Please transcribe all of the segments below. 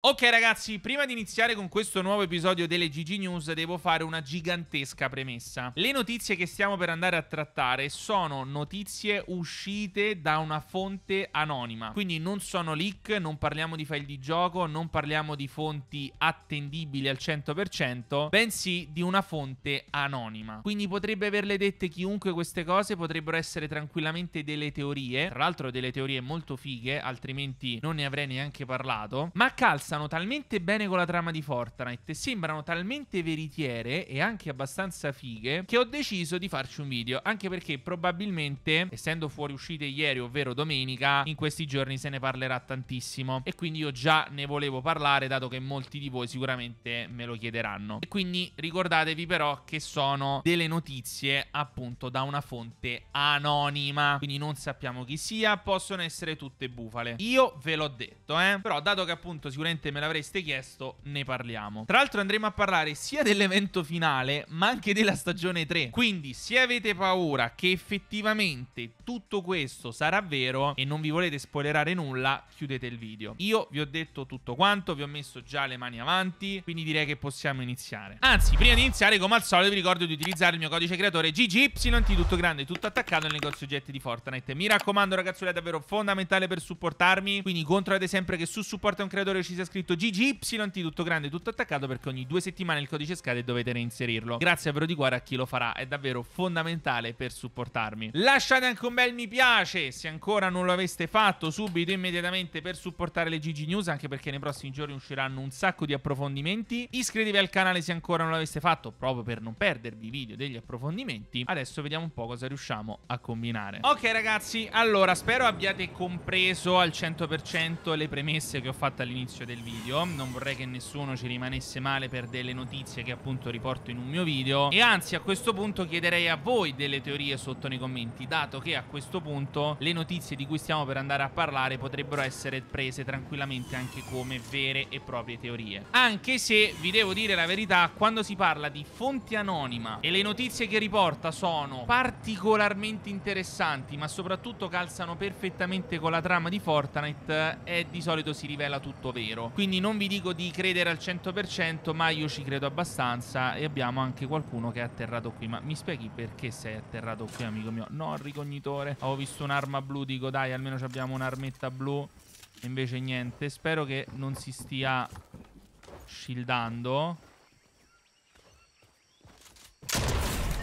Ok ragazzi, prima di iniziare con questo nuovo episodio delle GG News devo fare una gigantesca premessa. Le notizie che stiamo per andare a trattare sono notizie uscite da una fonte anonima, quindi non sono leak, non parliamo di file di gioco, non parliamo di fonti attendibili al 100%, bensì di una fonte anonima. Quindi potrebbe averle dette chiunque queste cose, potrebbero essere tranquillamente delle teorie, tra l'altro delle teorie molto fighe, altrimenti non ne avrei neanche parlato, ma calza incassano talmente bene con la trama di Fortnite sembrano talmente veritiere e anche abbastanza fighe che ho deciso di farci un video, anche perché probabilmente, essendo fuoriuscite ieri, ovvero domenica, in questi giorni se ne parlerà tantissimo e quindi io già ne volevo parlare dato che molti di voi sicuramente me lo chiederanno. E quindi ricordatevi però che sono delle notizie appunto da una fonte anonima, quindi non sappiamo chi sia, possono essere tutte bufale. Io ve l'ho detto, eh. Però dato che appunto sicuramente probabilmente me l'avreste chiesto, ne parliamo. Tra l'altro andremo a parlare sia dell'evento finale, ma anche della stagione 3. Quindi se avete paura che effettivamente tutto questo sarà vero e non vi volete spoilerare nulla, chiudete il video. Io vi ho detto tutto quanto, vi ho messo già le mani avanti, quindi direi che possiamo iniziare. Anzi, prima di iniziare, come al solito, vi ricordo di utilizzare il mio codice creatore GGY, tutto grande, tutto attaccato nel negozio oggetti di Fortnite. Mi raccomando ragazzuoli, è davvero fondamentale per supportarmi, quindi controllate sempre che su supporto un creatore ci sia scritto GGYT tutto grande, tutto attaccato perché ogni due settimane il codice scade e dovete reinserirlo. Grazie però di cuore a chi lo farà, è davvero fondamentale per supportarmi. Lasciate anche un bel mi piace se ancora non lo aveste fatto subito immediatamente per supportare le GG News anche perché nei prossimi giorni usciranno un sacco di approfondimenti. Iscrivetevi al canale se ancora non l'aveste fatto proprio per non perdervi video degli approfondimenti. Adesso vediamo un po' cosa riusciamo a combinare. Ok ragazzi, allora spero abbiate compreso al 100% le premesse che ho fatto all'inizio del del video Non vorrei che nessuno ci rimanesse male per delle notizie che appunto riporto in un mio video E anzi a questo punto chiederei a voi delle teorie sotto nei commenti Dato che a questo punto le notizie di cui stiamo per andare a parlare Potrebbero essere prese tranquillamente anche come vere e proprie teorie Anche se, vi devo dire la verità, quando si parla di fonti anonima E le notizie che riporta sono particolarmente interessanti Ma soprattutto calzano perfettamente con la trama di Fortnite E eh, di solito si rivela tutto vero quindi non vi dico di credere al 100%, ma io ci credo abbastanza e abbiamo anche qualcuno che è atterrato qui. Ma mi spieghi perché sei atterrato qui, amico mio? No, il ricognitore. Ho visto un'arma blu, dico dai, almeno abbiamo un'armetta blu. e Invece niente. Spero che non si stia shieldando.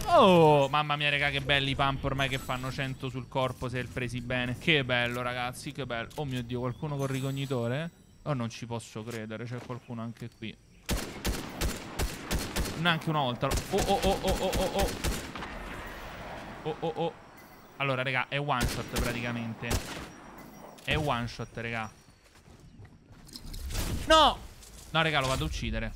Oh, mamma mia, raga, che belli i pump ormai che fanno 100 sul corpo se presi bene. Che bello, ragazzi, che bello. Oh mio Dio, qualcuno col ricognitore? Oh, non ci posso credere, c'è qualcuno anche qui. Neanche una volta. Oh, oh, oh, oh, oh, oh, oh, oh. Oh, oh, Allora, raga, è one shot praticamente. È one shot, raga. No! No, raga, lo vado a uccidere.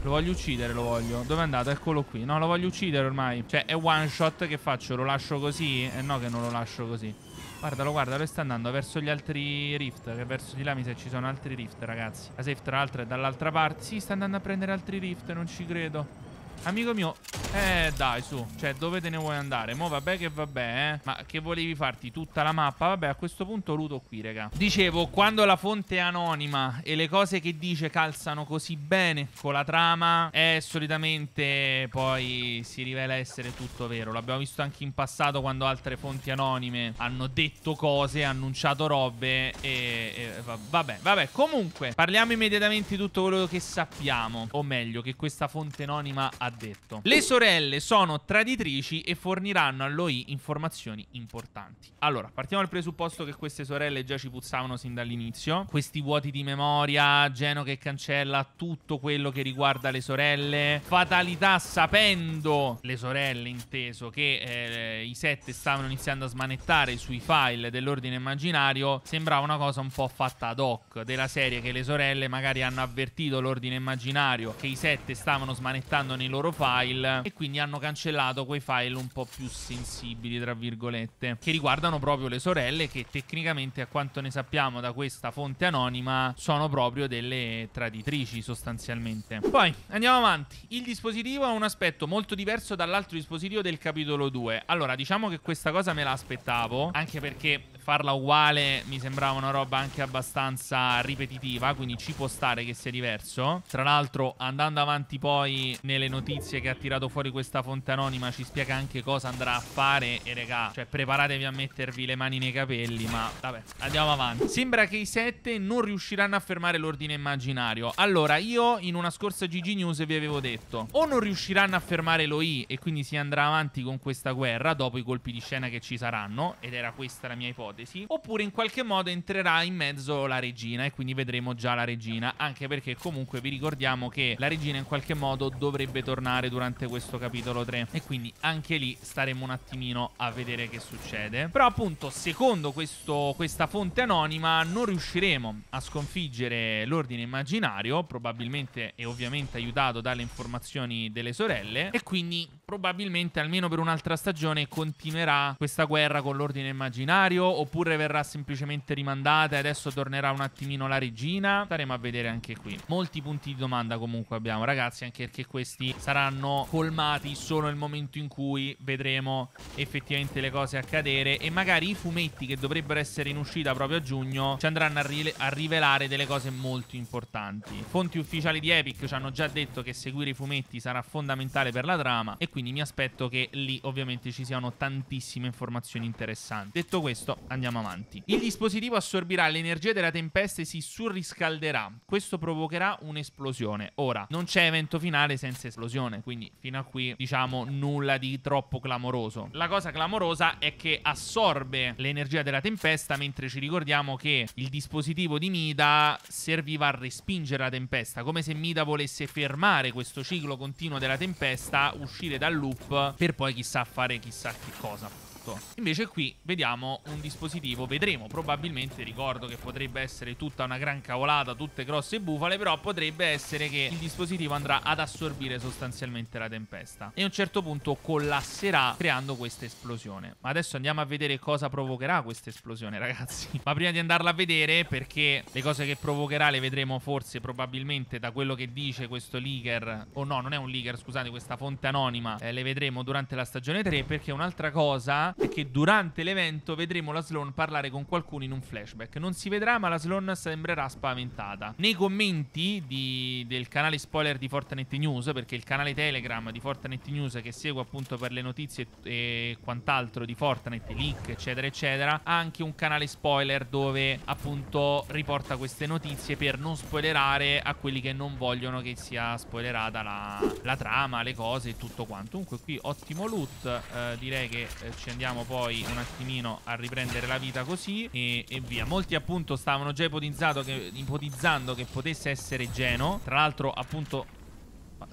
Lo voglio uccidere, lo voglio. Dove è andato? Eccolo qui. No, lo voglio uccidere ormai. Cioè, è one shot che faccio? Lo lascio così? Eh no che non lo lascio così. Guardalo, guardalo, sta andando verso gli altri rift. Che verso di là mi sa ci sono altri rift, ragazzi. La safe, tra l'altro, è dall'altra parte. Sì, sta andando a prendere altri rift, non ci credo. Amico mio Eh dai su Cioè dove te ne vuoi andare Mo vabbè che vabbè eh Ma che volevi farti tutta la mappa Vabbè a questo punto luto qui raga Dicevo quando la fonte è anonima E le cose che dice calzano così bene Con la trama Eh solitamente poi si rivela essere tutto vero L'abbiamo visto anche in passato Quando altre fonti anonime hanno detto cose Annunciato robe E, e vabbè vabbè Comunque parliamo immediatamente di tutto quello che sappiamo O meglio che questa fonte anonima ha detto. Le sorelle sono traditrici e forniranno all'OI informazioni importanti. Allora, partiamo dal presupposto che queste sorelle già ci puzzavano sin dall'inizio. Questi vuoti di memoria, Geno che cancella tutto quello che riguarda le sorelle. Fatalità sapendo, le sorelle inteso, che eh, i sette stavano iniziando a smanettare sui file dell'ordine immaginario. Sembrava una cosa un po' fatta ad hoc, della serie che le sorelle magari hanno avvertito l'ordine immaginario che i sette stavano smanettando nei loro file e quindi hanno cancellato quei file un po' più sensibili, tra virgolette, che riguardano proprio le sorelle che tecnicamente, a quanto ne sappiamo da questa fonte anonima, sono proprio delle traditrici sostanzialmente. Poi andiamo avanti. Il dispositivo ha un aspetto molto diverso dall'altro dispositivo del capitolo 2. Allora, diciamo che questa cosa me l'aspettavo, anche perché farla uguale mi sembrava una roba anche abbastanza ripetitiva, quindi ci può stare che sia diverso. Tra l'altro, andando avanti poi nelle notizie notizie che ha tirato fuori questa fonte anonima ci spiega anche cosa andrà a fare e regà, cioè preparatevi a mettervi le mani nei capelli, ma vabbè, andiamo avanti. Sembra che i sette non riusciranno a fermare l'ordine immaginario. Allora, io in una scorsa GG News vi avevo detto, o non riusciranno a fermare l'OI e quindi si andrà avanti con questa guerra dopo i colpi di scena che ci saranno, ed era questa la mia ipotesi, oppure in qualche modo entrerà in mezzo la regina e quindi vedremo già la regina, anche perché comunque vi ricordiamo che la regina in qualche modo dovrebbe tornare tornare durante questo capitolo 3 e quindi anche lì staremo un attimino a vedere che succede. Però appunto secondo questo, questa fonte anonima non riusciremo a sconfiggere l'ordine immaginario, probabilmente e ovviamente aiutato dalle informazioni delle sorelle e quindi probabilmente almeno per un'altra stagione continuerà questa guerra con l'ordine immaginario oppure verrà semplicemente rimandata e adesso tornerà un attimino la regina. Staremo a vedere anche qui. Molti punti di domanda comunque abbiamo ragazzi anche perché questi saranno colmati solo nel momento in cui vedremo effettivamente le cose accadere e magari i fumetti che dovrebbero essere in uscita proprio a giugno ci andranno a, a rivelare delle cose molto importanti. Fonti ufficiali di Epic ci hanno già detto che seguire i fumetti sarà fondamentale per la trama e quindi mi aspetto che lì ovviamente ci siano tantissime informazioni interessanti. Detto questo, andiamo avanti. Il dispositivo assorbirà l'energia della tempesta e si surriscalderà. Questo provocherà un'esplosione. Ora, non c'è evento finale senza esplosione, quindi fino a qui diciamo nulla di troppo clamoroso. La cosa clamorosa è che assorbe l'energia della tempesta, mentre ci ricordiamo che il dispositivo di Mida serviva a respingere la tempesta, come se Mida volesse fermare questo ciclo continuo della tempesta, uscire da dal loop per poi chissà fare chissà che cosa tutto. Invece qui vediamo un dispositivo, vedremo probabilmente, ricordo che potrebbe essere tutta una gran cavolata, tutte grosse bufale, però potrebbe essere che il dispositivo andrà ad assorbire sostanzialmente la tempesta e a un certo punto collasserà creando questa esplosione. Ma adesso andiamo a vedere cosa provocherà questa esplosione, ragazzi. Ma prima di andarla a vedere, perché le cose che provocherà le vedremo forse probabilmente da quello che dice questo leaker, o no, non è un leaker, scusate, questa fonte anonima, eh, le vedremo durante la stagione 3, perché un'altra cosa cosa è che durante l'evento vedremo la Sloan parlare con qualcuno in un flashback. Non si vedrà, ma la Sloan sembrerà spaventata. Nei commenti di, del canale spoiler di Fortnite News, perché il canale Telegram di Fortnite News che segue appunto per le notizie e quant'altro di Fortnite, leak, eccetera, eccetera, ha anche un canale spoiler dove appunto riporta queste notizie per non spoilerare a quelli che non vogliono che sia spoilerata la, la trama, le cose e tutto quanto. Comunque qui ottimo loot, eh, direi che eh, ci andiamo andiamo poi un attimino a riprendere la vita così e, e via. Molti appunto stavano già che, ipotizzando che potesse essere Geno. Tra l'altro appunto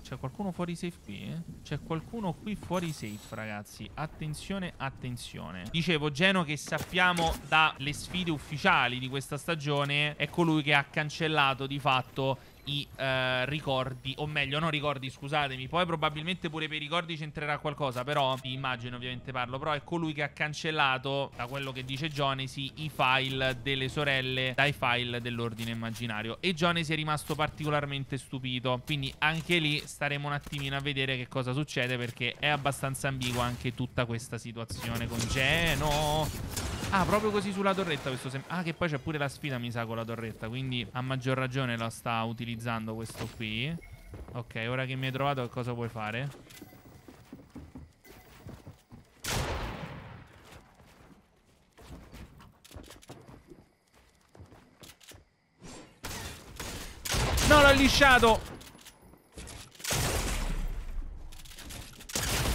c'è qualcuno fuori safe qui? Eh? C'è qualcuno qui fuori safe, ragazzi. Attenzione, attenzione. Dicevo, Geno che sappiamo dalle sfide ufficiali di questa stagione è colui che ha cancellato di fatto i uh, ricordi, o meglio, non ricordi, scusatemi. Poi probabilmente pure per i ricordi c'entrerà qualcosa, però di immagine ovviamente parlo, però è colui ecco che ha cancellato, da quello che dice Jonesy, i file delle sorelle dai file dell'ordine immaginario. E Jonesy è rimasto particolarmente stupito, quindi anche lì staremo un attimino a vedere che cosa succede perché è abbastanza ambigua anche tutta questa situazione con Geno. Ah, proprio così sulla torretta questo sem... Ah, che poi c'è pure la sfida, mi sa, con la torretta. Quindi a maggior ragione la sta utilizzando questo qui. Ok, ora che mi hai trovato, cosa puoi fare? No, l'ho lisciato!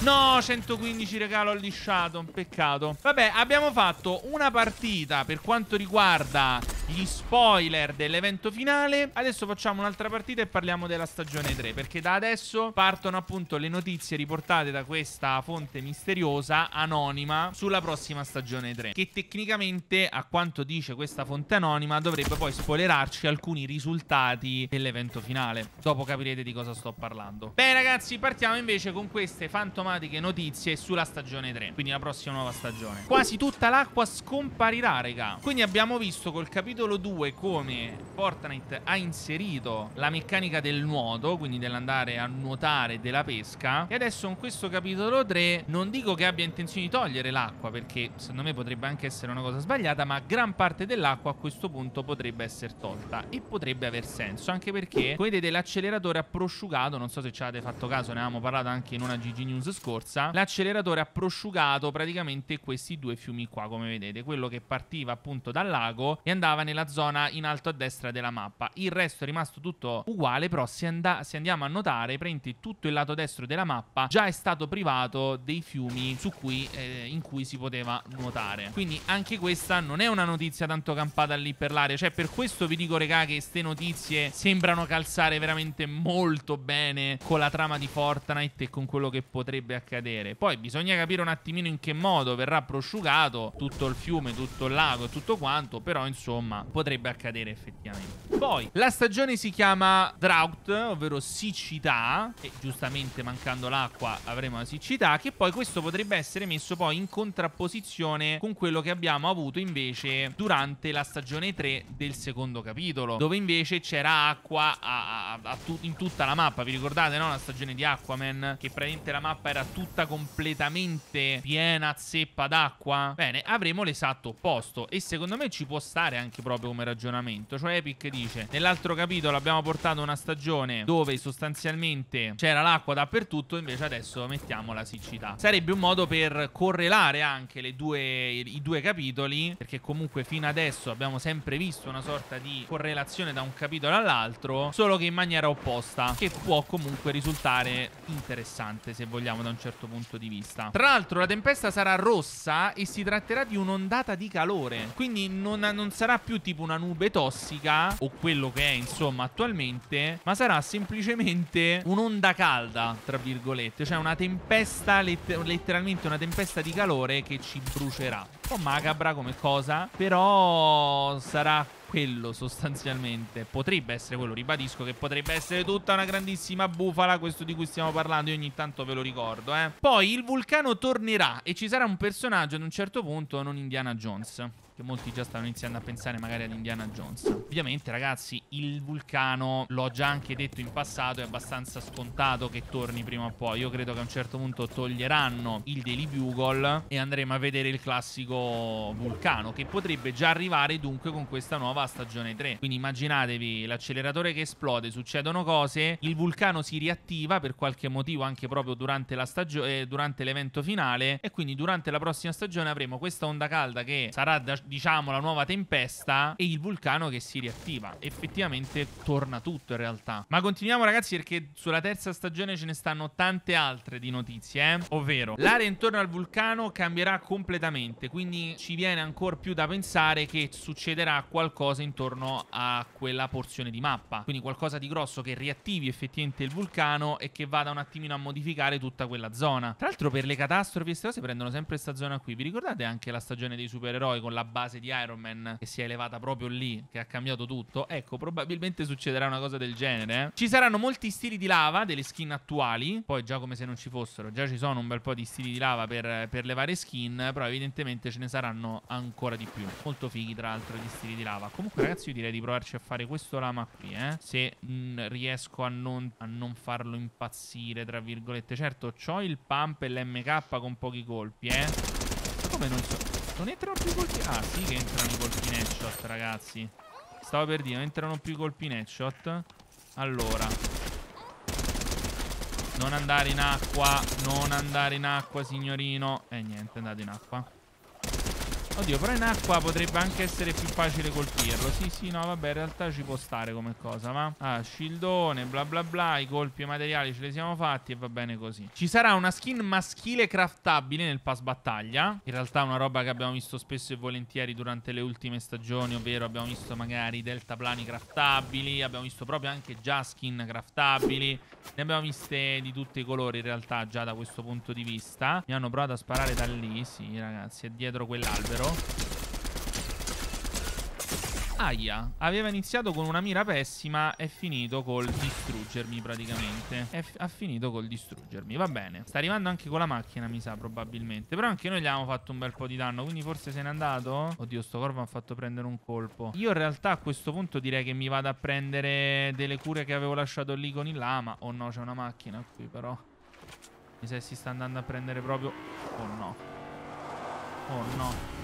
No, 115 regalo al lisciato, un peccato. Vabbè, abbiamo fatto una partita per quanto riguarda gli spoiler dell'evento finale. Adesso facciamo un'altra partita e parliamo della stagione 3, perché da adesso partono appunto le notizie riportate da questa fonte misteriosa anonima sulla prossima stagione 3, che tecnicamente, a quanto dice questa fonte anonima, dovrebbe poi spoilerarci alcuni risultati dell'evento finale. Dopo capirete di cosa sto parlando. Bene ragazzi, partiamo invece con queste fantomatiche notizie sulla stagione 3, quindi la prossima nuova stagione. Quasi tutta l'acqua scomparirà, raga. Quindi abbiamo visto col capitolo capitolo 2 come Fortnite ha inserito la meccanica del nuoto, quindi dell'andare a nuotare della pesca. E adesso in questo capitolo 3 non dico che abbia intenzione di togliere l'acqua, perché secondo me potrebbe anche essere una cosa sbagliata, ma gran parte dell'acqua a questo punto potrebbe essere tolta e potrebbe aver senso, anche perché, come vedete, l'acceleratore ha prosciugato, non so se ci avete fatto caso, ne avevamo parlato anche in una GG News scorsa, l'acceleratore ha prosciugato praticamente questi due fiumi qua, come vedete, quello che partiva appunto dal lago e andava nella zona in alto a destra della mappa. Il resto è rimasto tutto uguale, però se, and se andiamo a notare, prendi tutto il lato destro della mappa già è stato privato dei fiumi cui, eh, in cui si poteva nuotare. Quindi anche questa non è una notizia tanto campata lì per l'aria, cioè per questo vi dico regà che queste notizie sembrano calzare veramente molto bene con la trama di Fortnite e con quello che potrebbe accadere. Poi bisogna capire un attimino in che modo verrà prosciugato tutto il fiume, tutto il lago e tutto quanto, però insomma ma potrebbe accadere effettivamente. Poi, la stagione si chiama drought, ovvero siccità, e giustamente mancando l'acqua avremo la siccità, che poi questo potrebbe essere messo poi in contrapposizione con quello che abbiamo avuto invece durante la stagione 3 del secondo capitolo, dove invece c'era acqua a, a, a tu, in tutta la mappa. Vi ricordate, no? La stagione di Aquaman, che praticamente la mappa era tutta completamente piena zeppa d'acqua? Bene, avremo l'esatto opposto e secondo me ci può stare anche proprio come ragionamento. Cioè Epic dice, nell'altro capitolo abbiamo portato una stagione dove sostanzialmente c'era l'acqua dappertutto, invece adesso mettiamo la siccità. Sarebbe un modo per correlare anche due, i due capitoli, perché comunque fino adesso abbiamo sempre visto una sorta di correlazione da un capitolo all'altro, solo che in maniera opposta, che può comunque risultare interessante se vogliamo da un certo punto di vista. Tra l'altro la tempesta sarà rossa e si tratterà di un'ondata di calore, quindi non, non sarà più più tipo una nube tossica, o quello che è insomma attualmente, ma sarà semplicemente un'onda calda, tra virgolette, cioè una tempesta, letter letteralmente una tempesta di calore che ci brucerà. Un po' macabra come cosa, però sarà quello sostanzialmente potrebbe essere quello ribadisco che potrebbe essere tutta una grandissima bufala questo di cui stiamo parlando io ogni tanto ve lo ricordo eh. poi il vulcano tornerà e ci sarà un personaggio ad un certo punto non Indiana Jones che molti già stanno iniziando a pensare magari ad Indiana Jones. Ovviamente ragazzi il vulcano, l'ho già anche detto in passato, è abbastanza scontato che torni prima o poi. Io credo che a un certo punto toglieranno il Daily Bugle e andremo a vedere il classico vulcano che potrebbe già arrivare dunque con questa nuova stagione 3. Quindi immaginatevi l'acceleratore che esplode, succedono cose, il vulcano si riattiva per qualche motivo anche proprio durante, la stagione, eh, durante l'evento finale e quindi durante la prossima stagione avremo questa onda calda che sarà da diciamo, la nuova tempesta e il vulcano che si riattiva. Effettivamente torna tutto in realtà. Ma continuiamo ragazzi perché sulla terza stagione ce ne stanno tante altre di notizie, eh? Ovvero, l'area intorno al vulcano cambierà completamente, quindi ci viene ancora più da pensare che succederà qualcosa intorno a quella porzione di mappa. Quindi qualcosa di grosso che riattivi effettivamente il vulcano e che vada un attimino a modificare tutta quella zona. Tra l'altro per le catastrofi e queste cose prendono sempre questa zona qui. Vi ricordate anche la stagione dei supereroi con la base di Iron Man che si è elevata proprio lì, che ha cambiato tutto, ecco, probabilmente succederà una cosa del genere. Eh. Ci saranno molti stili di lava delle skin attuali, poi già come se non ci fossero, già ci sono un bel po' di stili di lava per, per le varie skin, però evidentemente ce ne saranno ancora di più. Molto fighi tra l'altro gli stili di lava. Comunque ragazzi io direi di provarci a fare questo lama qui, eh? se mh, mm, riesco a non, a non farlo impazzire, tra virgolette. Certo, ho il pump e l'MK con pochi colpi, eh. Come non so... Esatto, non entrano più i colpi... Ah, sì che entrano i colpi headshot, ragazzi. Stavo per dire, non entrano più i colpi headshot. Allora. Non andare in acqua, non andare in acqua, signorino. E eh, niente, andate in acqua. Oddio, però in acqua potrebbe anche essere più facile colpirlo. Sì, sì, no, vabbè, in realtà ci può stare come cosa, ma... Ah, scildone, bla bla bla, i colpi e i materiali ce li siamo fatti e va bene così. Ci sarà una skin maschile craftabile nel pass battaglia. In realtà una roba che abbiamo visto spesso e volentieri durante le ultime stagioni, ovvero abbiamo visto magari deltaplani craftabili, abbiamo visto proprio anche già skin craftabili. Ne abbiamo viste di tutti i colori in realtà già da questo punto di vista. Mi hanno provato a sparare da lì, sì, ragazzi, è dietro quell'albero vero? Aia, aveva iniziato con una mira pessima e finito col distruggermi praticamente. E ha finito col distruggermi, va bene. Sta arrivando anche con la macchina, mi sa, probabilmente. Però anche noi gli abbiamo fatto un bel po' di danno, quindi forse se n'è andato. Oddio, sto corvo mi ha fatto prendere un colpo. Io in realtà a questo punto direi che mi vado a prendere delle cure che avevo lasciato lì con il lama. Oh no, c'è una macchina qui però. Mi sa che si sta andando a prendere proprio... Oh no. Oh no.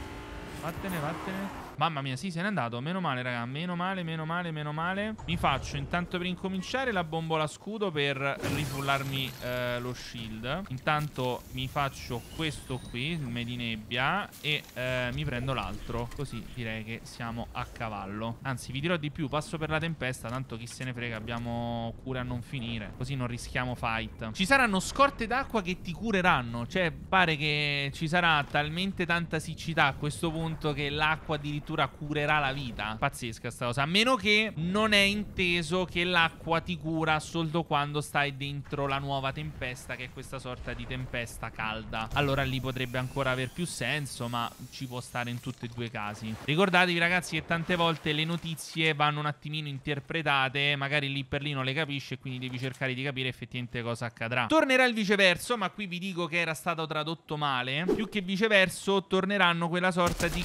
Vattene, vattene. Mamma mia, sì, se n'è andato. Meno male, raga. Meno male, meno male, meno male. Mi faccio intanto per incominciare la bombola scudo per rifullarmi eh, lo shield. Intanto mi faccio questo qui, il medinebbia, e eh, mi prendo l'altro. Così direi che siamo a cavallo. Anzi, vi dirò di più. Passo per la tempesta, tanto chi se ne frega. Abbiamo cure a non finire. Così non rischiamo fight. Ci saranno scorte d'acqua che ti cureranno. Cioè, pare che ci sarà talmente tanta siccità a questo punto che l'acqua addirittura addirittura curerà la vita. Pazzesca sta cosa. A meno che non è inteso che l'acqua ti cura solo quando stai dentro la nuova tempesta, che è questa sorta di tempesta calda. Allora lì potrebbe ancora aver più senso, ma ci può stare in tutti e due i casi. Ricordatevi ragazzi che tante volte le notizie vanno un attimino interpretate, magari lì per lì non le capisci e quindi devi cercare di capire effettivamente cosa accadrà. Tornerà il viceverso, ma qui vi dico che era stato tradotto male. Più che viceverso torneranno quella sorta di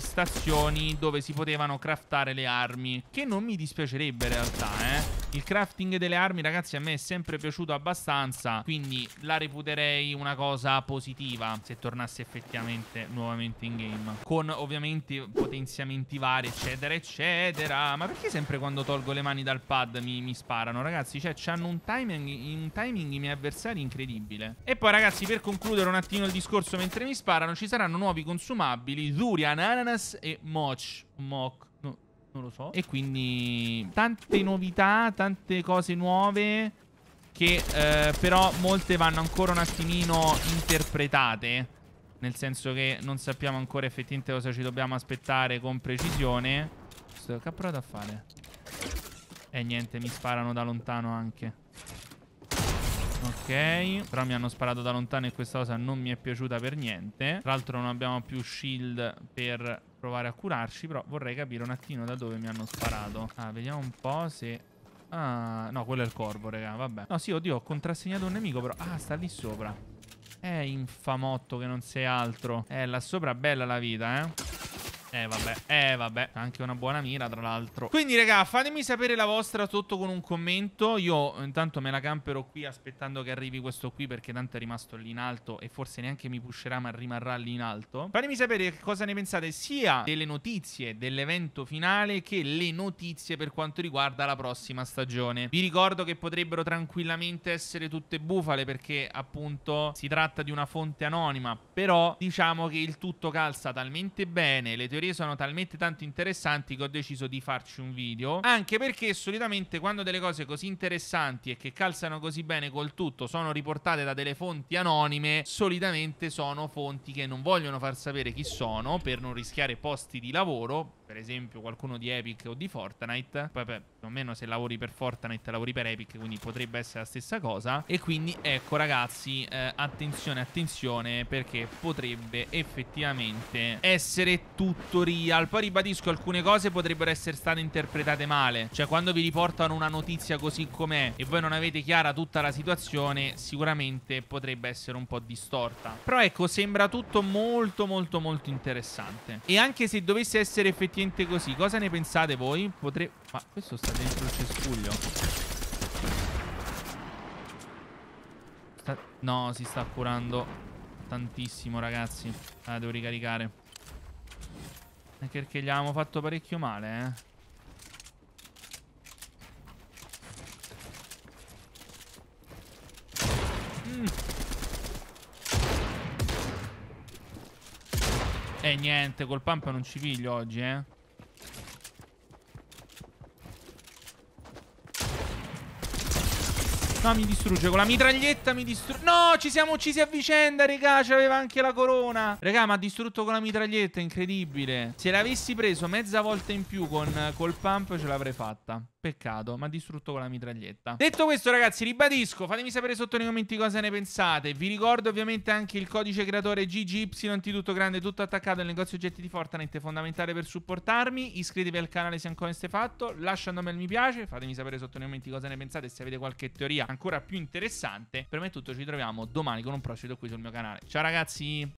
stazioni dove si potevano craftare le armi. Che non mi dispiacerebbe in realtà, eh. Il crafting delle armi, ragazzi, a me è sempre piaciuto abbastanza, quindi la reputerei una cosa positiva se tornasse effettivamente nuovamente in game. Con ovviamente potenziamenti vari, eccetera, eccetera. Ma perché sempre quando tolgo le mani dal pad mi, mi sparano, ragazzi? Cioè, hanno un timing, un timing i miei avversari incredibile. E poi, ragazzi, per concludere un attimo il discorso mentre mi sparano, ci saranno nuovi consumabili, Durian, Bananas e Moch. Moch. No, non lo so. E quindi tante novità, tante cose nuove che eh, però molte vanno ancora un attimino interpretate. Nel senso che non sappiamo ancora effettivamente cosa ci dobbiamo aspettare con precisione. che ha provato a fare? E eh, niente, mi sparano da lontano anche. Ok Però mi hanno sparato da lontano e questa cosa non mi è piaciuta per niente Tra l'altro non abbiamo più shield per provare a curarci Però vorrei capire un attimo da dove mi hanno sparato Ah vediamo un po' se Ah no quello è il corvo raga vabbè No sì oddio ho contrassegnato un nemico però Ah sta lì sopra Eh infamotto che non sei altro Eh là sopra bella la vita eh eh vabbè, eh vabbè Anche una buona mira tra l'altro Quindi raga, fatemi sapere la vostra sotto con un commento Io intanto me la camperò qui aspettando che arrivi questo qui Perché tanto è rimasto lì in alto E forse neanche mi pusherà ma rimarrà lì in alto Fatemi sapere che cosa ne pensate sia delle notizie dell'evento finale Che le notizie per quanto riguarda la prossima stagione Vi ricordo che potrebbero tranquillamente essere tutte bufale Perché appunto si tratta di una fonte anonima Però diciamo che il tutto calza talmente bene Le teorie libri sono talmente tanto interessanti che ho deciso di farci un video. Anche perché solitamente quando delle cose così interessanti e che calzano così bene col tutto sono riportate da delle fonti anonime, solitamente sono fonti che non vogliono far sapere chi sono per non rischiare posti di lavoro. Per esempio qualcuno di Epic o di Fortnite. Vabbè, più o meno se lavori per Fortnite lavori per Epic, quindi potrebbe essere la stessa cosa. E quindi ecco ragazzi, eh, attenzione, attenzione, perché potrebbe effettivamente essere tutto real. Poi ribadisco, alcune cose potrebbero essere state interpretate male. Cioè quando vi riportano una notizia così com'è e voi non avete chiara tutta la situazione, sicuramente potrebbe essere un po' distorta. Però ecco, sembra tutto molto molto molto interessante. E anche se dovesse essere effettivamente così, cosa ne pensate voi? Potrebbe... Ma questo sta dentro il cespuglio. Sta... No, si sta curando tantissimo, ragazzi. Ah, devo ricaricare. Anche perché gli avevamo fatto parecchio male, eh. E mm. eh, niente, col pump non ci piglio oggi, eh. No, mi distrugge. Con la mitraglietta mi distrugge. No, ci siamo uccisi a vicenda, raga. C'aveva anche la corona. Raga, mi ha distrutto con la mitraglietta. Incredibile. Se l'avessi preso mezza volta in più con, col pump ce l'avrei fatta. Peccato, ma distrutto con la mitraglietta. Detto questo, ragazzi, ribadisco, fatemi sapere sotto nei commenti cosa ne pensate. Vi ricordo ovviamente anche il codice creatore GGY, tutto grande, tutto attaccato al negozio oggetti di Fortnite, fondamentale per supportarmi. Iscrivetevi al canale se ancora non siete fatto, lascia un nome mi piace, fatemi sapere sotto nei commenti cosa ne pensate, se avete qualche teoria ancora più interessante. Per me è tutto, ci troviamo domani con un prossimo video qui sul mio canale. Ciao ragazzi!